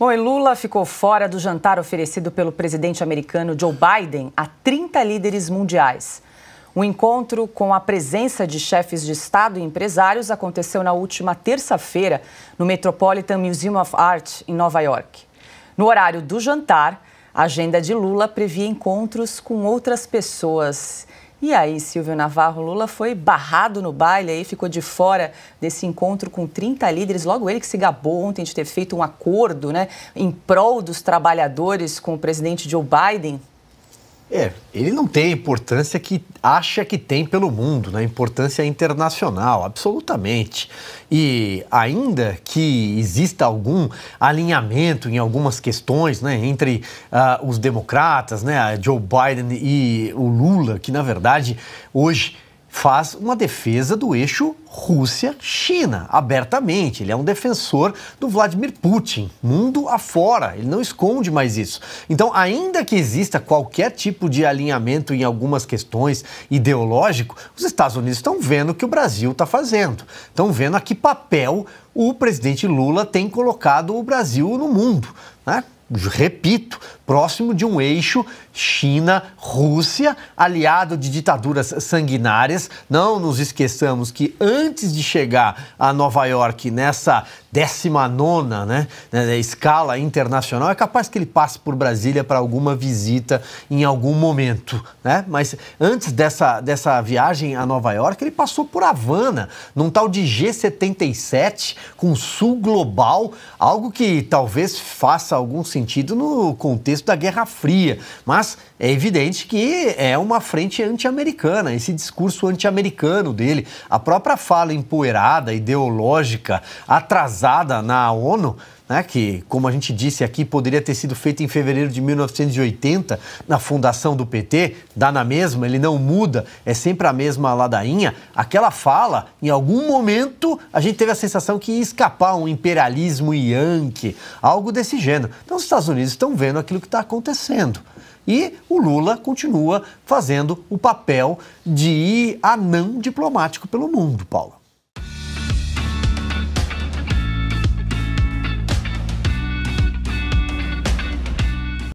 Bom, e Lula ficou fora do jantar oferecido pelo presidente americano Joe Biden a 30 líderes mundiais. O encontro com a presença de chefes de Estado e empresários aconteceu na última terça-feira no Metropolitan Museum of Art, em Nova York. No horário do jantar, a agenda de Lula previa encontros com outras pessoas e aí, Silvio Navarro, Lula foi barrado no baile aí, ficou de fora desse encontro com 30 líderes. Logo ele que se gabou ontem de ter feito um acordo né, em prol dos trabalhadores com o presidente Joe Biden. É, ele não tem a importância que acha que tem pelo mundo, né? importância internacional, absolutamente. E ainda que exista algum alinhamento em algumas questões né, entre uh, os democratas, né, Joe Biden e o Lula, que na verdade hoje faz uma defesa do eixo Rússia-China, abertamente. Ele é um defensor do Vladimir Putin, mundo afora, ele não esconde mais isso. Então, ainda que exista qualquer tipo de alinhamento em algumas questões ideológico, os Estados Unidos estão vendo o que o Brasil está fazendo, estão vendo a que papel o presidente Lula tem colocado o Brasil no mundo. Né? repito, próximo de um eixo China-Rússia, aliado de ditaduras sanguinárias. Não nos esqueçamos que antes de chegar a Nova York nessa 19 né, né, né, escala internacional, é capaz que ele passe por Brasília para alguma visita em algum momento. Né? Mas antes dessa, dessa viagem a Nova York, ele passou por Havana, num tal de G77 com Sul Global, algo que talvez faça algum sentido sentido no contexto da Guerra Fria, mas é evidente que é uma frente anti-americana, esse discurso anti-americano dele, a própria fala empoeirada, ideológica, atrasada na ONU né, que, como a gente disse aqui, poderia ter sido feito em fevereiro de 1980, na fundação do PT, dá na mesma, ele não muda, é sempre a mesma ladainha, aquela fala, em algum momento, a gente teve a sensação que ia escapar um imperialismo yankee, algo desse gênero. Então, os Estados Unidos estão vendo aquilo que está acontecendo. E o Lula continua fazendo o papel de anão diplomático pelo mundo, Paulo.